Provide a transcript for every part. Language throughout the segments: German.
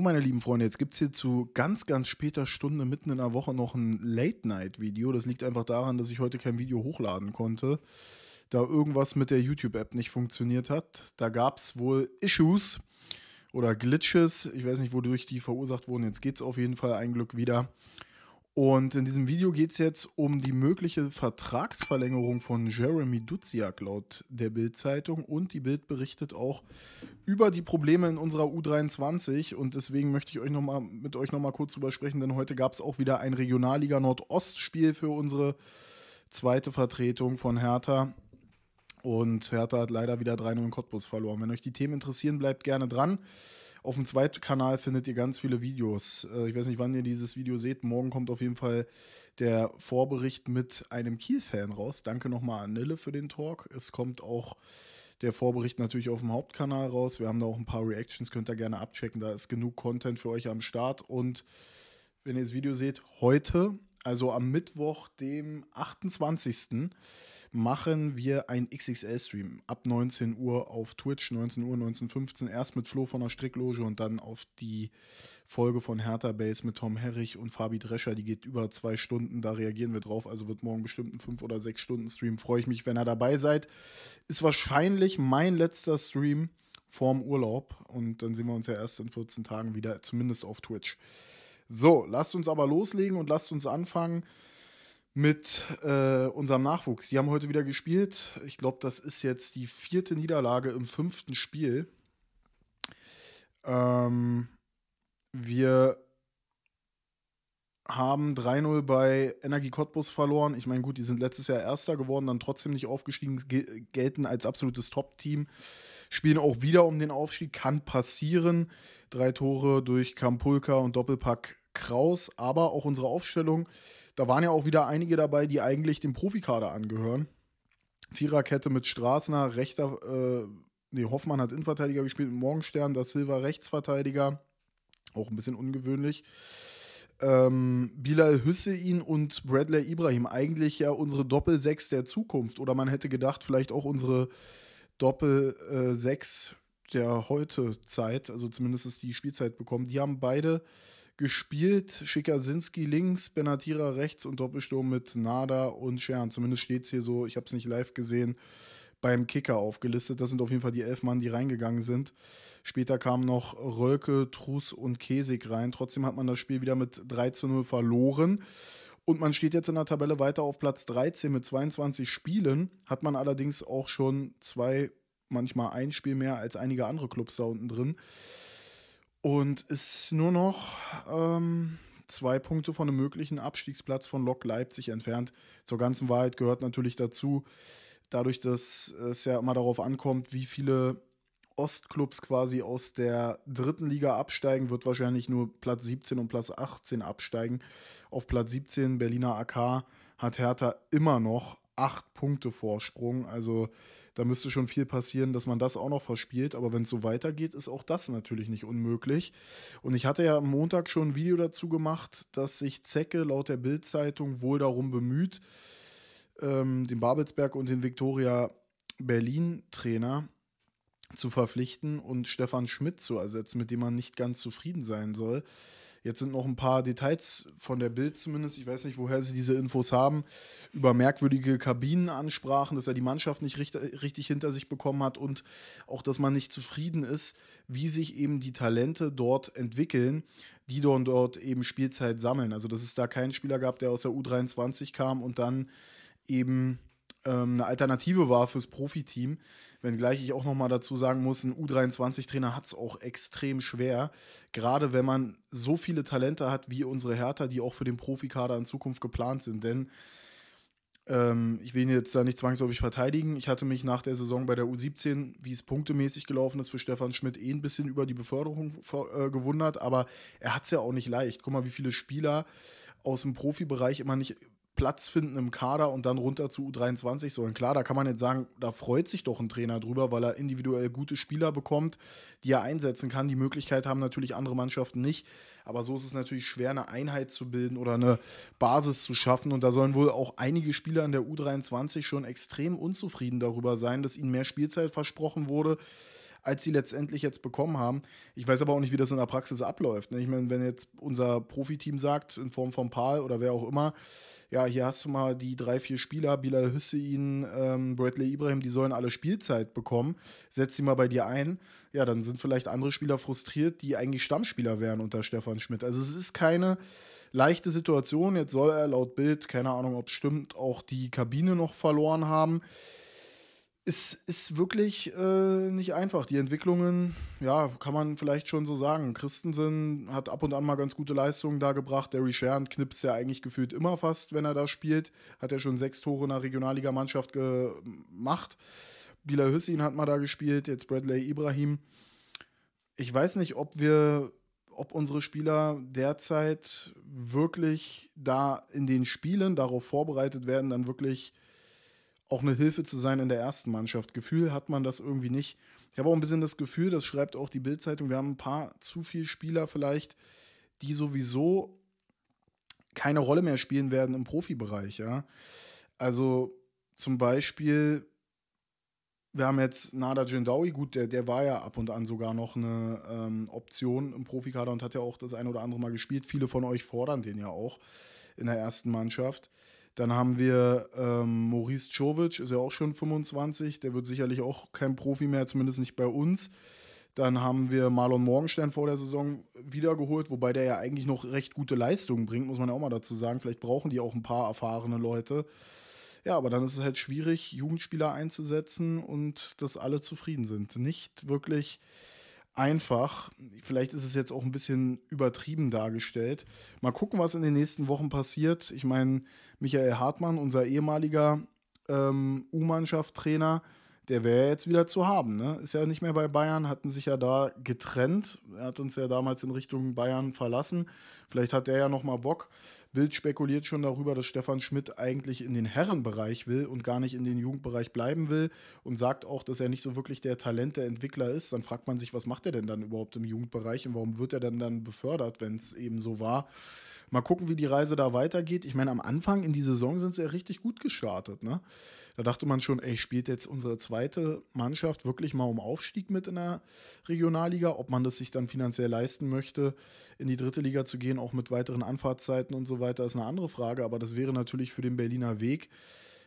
So, meine lieben Freunde, jetzt gibt es hier zu ganz, ganz später Stunde mitten in der Woche noch ein Late-Night-Video. Das liegt einfach daran, dass ich heute kein Video hochladen konnte, da irgendwas mit der YouTube-App nicht funktioniert hat. Da gab es wohl Issues oder Glitches. Ich weiß nicht, wodurch die verursacht wurden. Jetzt geht es auf jeden Fall ein Glück wieder. Und in diesem Video geht es jetzt um die mögliche Vertragsverlängerung von Jeremy Duziak laut der Bild-Zeitung. Und die Bild berichtet auch über die Probleme in unserer U23. Und deswegen möchte ich euch noch mal, mit euch nochmal kurz drüber sprechen, denn heute gab es auch wieder ein Regionalliga Nordost-Spiel für unsere zweite Vertretung von Hertha. Und Hertha hat leider wieder 3-0 in Cottbus verloren. Wenn euch die Themen interessieren, bleibt gerne dran. Auf dem zweiten Kanal findet ihr ganz viele Videos. Äh, ich weiß nicht, wann ihr dieses Video seht. Morgen kommt auf jeden Fall der Vorbericht mit einem Kiel-Fan raus. Danke nochmal an Nille für den Talk. Es kommt auch der Vorbericht natürlich auf dem Hauptkanal raus. Wir haben da auch ein paar Reactions, könnt ihr gerne abchecken. Da ist genug Content für euch am Start. Und wenn ihr das Video seht, heute, also am Mittwoch, dem 28 machen wir einen XXL-Stream ab 19 Uhr auf Twitch, 19 Uhr, 19.15 Uhr, erst mit Flo von der Strickloge und dann auf die Folge von Hertha Base mit Tom Herrich und Fabi Drescher, die geht über zwei Stunden, da reagieren wir drauf, also wird morgen bestimmt ein 5 oder 6 Stunden Stream, freue ich mich, wenn ihr dabei seid. Ist wahrscheinlich mein letzter Stream vorm Urlaub und dann sehen wir uns ja erst in 14 Tagen wieder, zumindest auf Twitch. So, lasst uns aber loslegen und lasst uns anfangen mit äh, unserem Nachwuchs. Die haben heute wieder gespielt. Ich glaube, das ist jetzt die vierte Niederlage im fünften Spiel. Ähm, wir haben 3-0 bei Energie Cottbus verloren. Ich meine, gut, die sind letztes Jahr Erster geworden, dann trotzdem nicht aufgestiegen, gelten als absolutes Top-Team. Spielen auch wieder um den Aufstieg, kann passieren. Drei Tore durch Kampulka und Doppelpack Kraus, aber auch unsere Aufstellung da waren ja auch wieder einige dabei, die eigentlich dem Profikader angehören. Viererkette mit Straßner, rechter, äh, nee, Hoffmann hat Innenverteidiger gespielt, mit Morgenstern, das Silva Rechtsverteidiger, auch ein bisschen ungewöhnlich. Ähm, Bilal Hüssein und Bradley Ibrahim, eigentlich ja unsere Doppel-Sechs der Zukunft. Oder man hätte gedacht, vielleicht auch unsere Doppel-Sechs äh, der heute Zeit, also zumindest die Spielzeit bekommen. Die haben beide gespielt. Schikasinski links, Benatira rechts und Doppelsturm mit Nada und Schern. Zumindest steht es hier so, ich habe es nicht live gesehen, beim Kicker aufgelistet. Das sind auf jeden Fall die elf Mann, die reingegangen sind. Später kamen noch Rölke, Trus und Kesig rein. Trotzdem hat man das Spiel wieder mit 3 zu 0 verloren. Und man steht jetzt in der Tabelle weiter auf Platz 13 mit 22 Spielen, hat man allerdings auch schon zwei, manchmal ein Spiel mehr als einige andere Clubs da unten drin. Und ist nur noch ähm, zwei Punkte von einem möglichen Abstiegsplatz von Lok Leipzig entfernt. Zur ganzen Wahrheit gehört natürlich dazu, dadurch, dass es ja immer darauf ankommt, wie viele Ostclubs quasi aus der dritten Liga absteigen, wird wahrscheinlich nur Platz 17 und Platz 18 absteigen. Auf Platz 17 Berliner AK hat Hertha immer noch acht Punkte Vorsprung. Also da müsste schon viel passieren, dass man das auch noch verspielt. Aber wenn es so weitergeht, ist auch das natürlich nicht unmöglich. Und ich hatte ja am Montag schon ein Video dazu gemacht, dass sich Zecke laut der Bildzeitung wohl darum bemüht, ähm, den Babelsberg und den Viktoria Berlin-Trainer zu verpflichten und Stefan Schmidt zu ersetzen, mit dem man nicht ganz zufrieden sein soll. Jetzt sind noch ein paar Details von der Bild zumindest, ich weiß nicht, woher sie diese Infos haben, über merkwürdige Kabinenansprachen, dass er die Mannschaft nicht richt richtig hinter sich bekommen hat und auch, dass man nicht zufrieden ist, wie sich eben die Talente dort entwickeln, die dann dort eben Spielzeit sammeln. Also, dass es da keinen Spieler gab, der aus der U23 kam und dann eben ähm, eine Alternative war fürs Profiteam. Wenngleich ich auch nochmal dazu sagen muss, ein U23-Trainer hat es auch extrem schwer. Gerade wenn man so viele Talente hat wie unsere Hertha, die auch für den Profikader in Zukunft geplant sind. Denn ähm, ich will ihn jetzt da nicht zwangsläufig verteidigen. Ich hatte mich nach der Saison bei der U17, wie es punktemäßig gelaufen ist für Stefan Schmidt, eh ein bisschen über die Beförderung äh, gewundert. Aber er hat es ja auch nicht leicht. Guck mal, wie viele Spieler aus dem Profibereich immer nicht Platz finden im Kader und dann runter zu U23 sollen. Klar, da kann man jetzt sagen, da freut sich doch ein Trainer drüber, weil er individuell gute Spieler bekommt, die er einsetzen kann. Die Möglichkeit haben natürlich andere Mannschaften nicht. Aber so ist es natürlich schwer, eine Einheit zu bilden oder eine Basis zu schaffen. Und da sollen wohl auch einige Spieler in der U23 schon extrem unzufrieden darüber sein, dass ihnen mehr Spielzeit versprochen wurde als sie letztendlich jetzt bekommen haben. Ich weiß aber auch nicht, wie das in der Praxis abläuft. Ne? Ich meine, wenn jetzt unser Profiteam sagt, in Form von Paul oder wer auch immer, ja, hier hast du mal die drei, vier Spieler, Bilal Hüssein, ähm, Bradley Ibrahim, die sollen alle Spielzeit bekommen. Setz sie mal bei dir ein. Ja, dann sind vielleicht andere Spieler frustriert, die eigentlich Stammspieler wären unter Stefan Schmidt. Also es ist keine leichte Situation. Jetzt soll er laut Bild, keine Ahnung, ob es stimmt, auch die Kabine noch verloren haben. Es ist wirklich äh, nicht einfach. Die Entwicklungen, ja, kann man vielleicht schon so sagen. Christensen hat ab und an mal ganz gute Leistungen da gebracht. Derry Sharon knipst ja eigentlich gefühlt immer fast, wenn er da spielt. Hat ja schon sechs Tore in der Regionalligamannschaft gemacht. Bila Hüssin hat mal da gespielt, jetzt Bradley Ibrahim. Ich weiß nicht, ob wir, ob unsere Spieler derzeit wirklich da in den Spielen darauf vorbereitet werden, dann wirklich auch eine Hilfe zu sein in der ersten Mannschaft. Gefühl hat man das irgendwie nicht. Ich habe auch ein bisschen das Gefühl, das schreibt auch die Bildzeitung, wir haben ein paar zu viele Spieler vielleicht, die sowieso keine Rolle mehr spielen werden im Profibereich. Ja? Also zum Beispiel, wir haben jetzt Nada Jindawi, gut, der, der war ja ab und an sogar noch eine ähm, Option im Profikader und hat ja auch das ein oder andere Mal gespielt. Viele von euch fordern den ja auch in der ersten Mannschaft. Dann haben wir ähm, Maurice Czovic, ist ja auch schon 25, der wird sicherlich auch kein Profi mehr, zumindest nicht bei uns. Dann haben wir Marlon Morgenstern vor der Saison wiedergeholt, wobei der ja eigentlich noch recht gute Leistungen bringt, muss man ja auch mal dazu sagen. Vielleicht brauchen die auch ein paar erfahrene Leute. Ja, aber dann ist es halt schwierig, Jugendspieler einzusetzen und dass alle zufrieden sind. Nicht wirklich einfach. Vielleicht ist es jetzt auch ein bisschen übertrieben dargestellt. Mal gucken, was in den nächsten Wochen passiert. Ich meine, Michael Hartmann, unser ehemaliger ähm, U-Mannschaft-Trainer, der wäre jetzt wieder zu haben. Ne? Ist ja nicht mehr bei Bayern, hatten sich ja da getrennt. Er hat uns ja damals in Richtung Bayern verlassen. Vielleicht hat der ja noch mal Bock. Bild spekuliert schon darüber, dass Stefan Schmidt eigentlich in den Herrenbereich will und gar nicht in den Jugendbereich bleiben will und sagt auch, dass er nicht so wirklich der Talent der Entwickler ist. Dann fragt man sich, was macht er denn dann überhaupt im Jugendbereich und warum wird er denn dann befördert, wenn es eben so war? Mal gucken, wie die Reise da weitergeht. Ich meine, am Anfang in die Saison sind sie ja richtig gut gestartet. Ne? Da dachte man schon, ey, spielt jetzt unsere zweite Mannschaft wirklich mal um Aufstieg mit in der Regionalliga? Ob man das sich dann finanziell leisten möchte, in die dritte Liga zu gehen, auch mit weiteren Anfahrtszeiten und so weiter, ist eine andere Frage. Aber das wäre natürlich für den Berliner Weg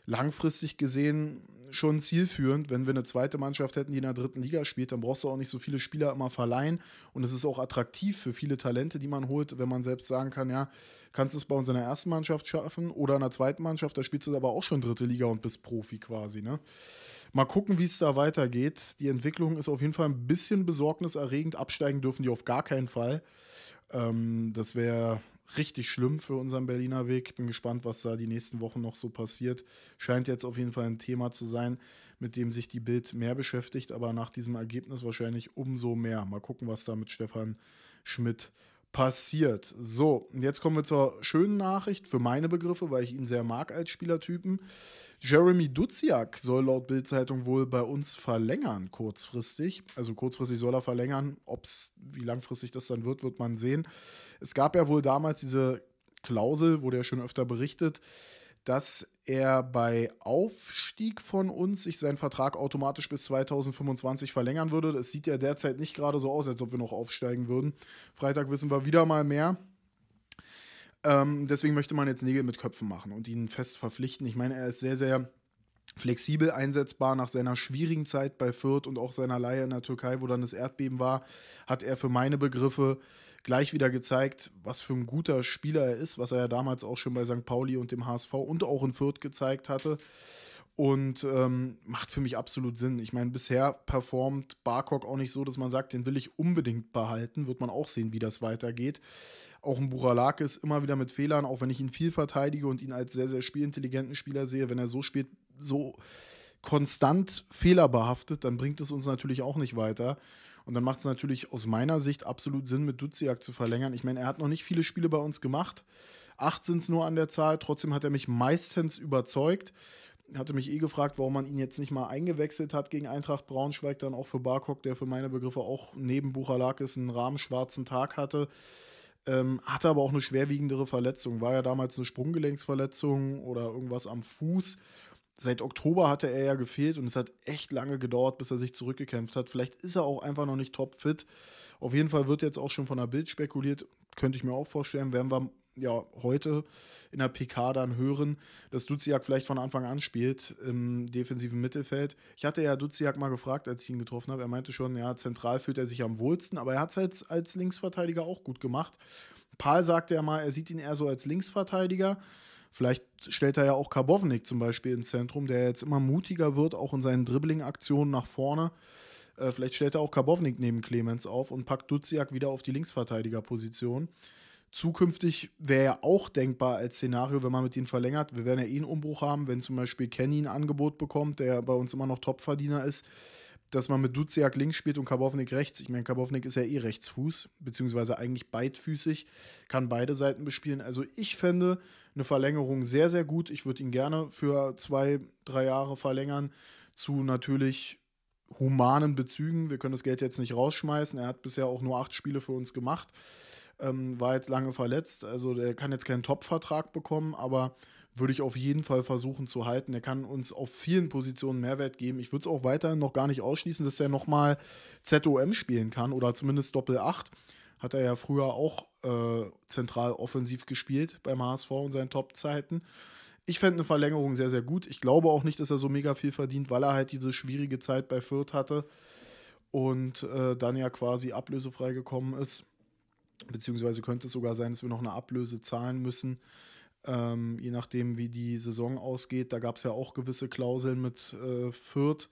langfristig gesehen schon zielführend, wenn wir eine zweite Mannschaft hätten, die in der dritten Liga spielt, dann brauchst du auch nicht so viele Spieler immer verleihen. Und es ist auch attraktiv für viele Talente, die man holt, wenn man selbst sagen kann, ja, kannst du es bei uns in der ersten Mannschaft schaffen oder in der zweiten Mannschaft, da spielst du aber auch schon dritte Liga und bist Profi quasi, ne? Mal gucken, wie es da weitergeht. Die Entwicklung ist auf jeden Fall ein bisschen besorgniserregend. Absteigen dürfen die auf gar keinen Fall. Ähm, das wäre richtig schlimm für unseren Berliner Weg. Bin gespannt, was da die nächsten Wochen noch so passiert. Scheint jetzt auf jeden Fall ein Thema zu sein, mit dem sich die Bild mehr beschäftigt, aber nach diesem Ergebnis wahrscheinlich umso mehr. Mal gucken, was da mit Stefan Schmidt passiert. So, jetzt kommen wir zur schönen Nachricht für meine Begriffe, weil ich ihn sehr mag als Spielertypen. Jeremy Duziak soll laut Bildzeitung wohl bei uns verlängern, kurzfristig. Also kurzfristig soll er verlängern. Ob's, wie langfristig das dann wird, wird man sehen. Es gab ja wohl damals diese Klausel, wurde ja schon öfter berichtet, dass er bei Aufstieg von uns sich seinen Vertrag automatisch bis 2025 verlängern würde. Es sieht ja derzeit nicht gerade so aus, als ob wir noch aufsteigen würden. Freitag wissen wir wieder mal mehr. Ähm, deswegen möchte man jetzt Nägel mit Köpfen machen und ihn fest verpflichten. Ich meine, er ist sehr, sehr flexibel einsetzbar. Nach seiner schwierigen Zeit bei Fürth und auch seiner Leihe in der Türkei, wo dann das Erdbeben war, hat er für meine Begriffe gleich wieder gezeigt, was für ein guter Spieler er ist, was er ja damals auch schon bei St. Pauli und dem HSV und auch in Fürth gezeigt hatte. Und ähm, macht für mich absolut Sinn. Ich meine, bisher performt Barkok auch nicht so, dass man sagt, den will ich unbedingt behalten. Wird man auch sehen, wie das weitergeht. Auch ein Buralak ist immer wieder mit Fehlern, auch wenn ich ihn viel verteidige und ihn als sehr, sehr spielintelligenten Spieler sehe. Wenn er so spielt, so konstant fehlerbehaftet, dann bringt es uns natürlich auch nicht weiter. Und dann macht es natürlich aus meiner Sicht absolut Sinn, mit Duziak zu verlängern. Ich meine, er hat noch nicht viele Spiele bei uns gemacht. Acht sind es nur an der Zahl. Trotzdem hat er mich meistens überzeugt. Hatte mich eh gefragt, warum man ihn jetzt nicht mal eingewechselt hat gegen Eintracht Braunschweig, dann auch für Barkok, der für meine Begriffe auch neben Buchalakis einen rahmenschwarzen Tag hatte. Ähm, hatte aber auch eine schwerwiegendere Verletzung. War ja damals eine Sprunggelenksverletzung oder irgendwas am Fuß seit Oktober hatte er ja gefehlt und es hat echt lange gedauert, bis er sich zurückgekämpft hat. Vielleicht ist er auch einfach noch nicht topfit. Auf jeden Fall wird jetzt auch schon von der Bild spekuliert, könnte ich mir auch vorstellen, werden wir ja heute in der PK dann hören, dass Duziak vielleicht von Anfang an spielt im defensiven Mittelfeld. Ich hatte ja Duziak mal gefragt, als ich ihn getroffen habe. Er meinte schon, ja, zentral fühlt er sich am wohlsten, aber er hat es halt als Linksverteidiger auch gut gemacht. Paul sagte ja mal, er sieht ihn eher so als Linksverteidiger. Vielleicht stellt er ja auch Karbovnik zum Beispiel ins Zentrum, der jetzt immer mutiger wird, auch in seinen Dribbling-Aktionen nach vorne. Äh, vielleicht stellt er auch Karbovnik neben Clemens auf und packt Duziak wieder auf die Linksverteidigerposition. Zukünftig wäre ja auch denkbar als Szenario, wenn man mit ihm verlängert. Wir werden ja eh einen Umbruch haben, wenn zum Beispiel Kenny ein Angebot bekommt, der bei uns immer noch Topverdiener ist dass man mit Duziak links spielt und Karbovnik rechts. Ich meine, Karbovnik ist ja eh Rechtsfuß, beziehungsweise eigentlich beidfüßig, kann beide Seiten bespielen. Also ich fände, eine Verlängerung sehr, sehr gut. Ich würde ihn gerne für zwei, drei Jahre verlängern. Zu natürlich humanen Bezügen. Wir können das Geld jetzt nicht rausschmeißen. Er hat bisher auch nur acht Spiele für uns gemacht. Ähm, war jetzt lange verletzt. Also er kann jetzt keinen Top-Vertrag bekommen, aber würde ich auf jeden Fall versuchen zu halten. Er kann uns auf vielen Positionen Mehrwert geben. Ich würde es auch weiterhin noch gar nicht ausschließen, dass er nochmal ZOM spielen kann oder zumindest Doppel 8. Hat er ja früher auch äh, zentral offensiv gespielt beim HSV in seinen Top-Zeiten. Ich fände eine Verlängerung sehr, sehr gut. Ich glaube auch nicht, dass er so mega viel verdient, weil er halt diese schwierige Zeit bei Fürth hatte und äh, dann ja quasi ablösefrei gekommen ist. Beziehungsweise könnte es sogar sein, dass wir noch eine Ablöse zahlen müssen, ähm, je nachdem, wie die Saison ausgeht. Da gab es ja auch gewisse Klauseln mit äh, Fürth.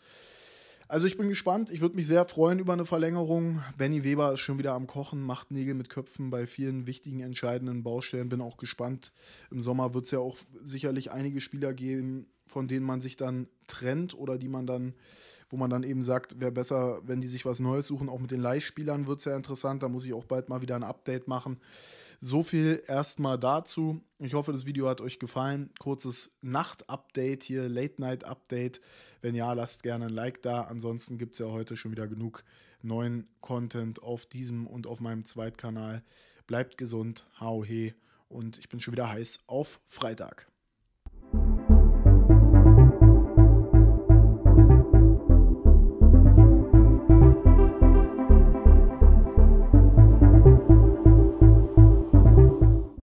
Also ich bin gespannt. Ich würde mich sehr freuen über eine Verlängerung. Benny Weber ist schon wieder am Kochen, macht Nägel mit Köpfen bei vielen wichtigen, entscheidenden Baustellen. Bin auch gespannt. Im Sommer wird es ja auch sicherlich einige Spieler geben, von denen man sich dann trennt oder die man dann, wo man dann eben sagt, wäre besser, wenn die sich was Neues suchen. Auch mit den Leihspielern wird es ja interessant. Da muss ich auch bald mal wieder ein Update machen. So viel erstmal dazu. Ich hoffe, das Video hat euch gefallen. Kurzes Nacht-Update hier, Late-Night-Update. Wenn ja, lasst gerne ein Like da. Ansonsten gibt es ja heute schon wieder genug neuen Content auf diesem und auf meinem Zweitkanal. Bleibt gesund, hau he und ich bin schon wieder heiß auf Freitag.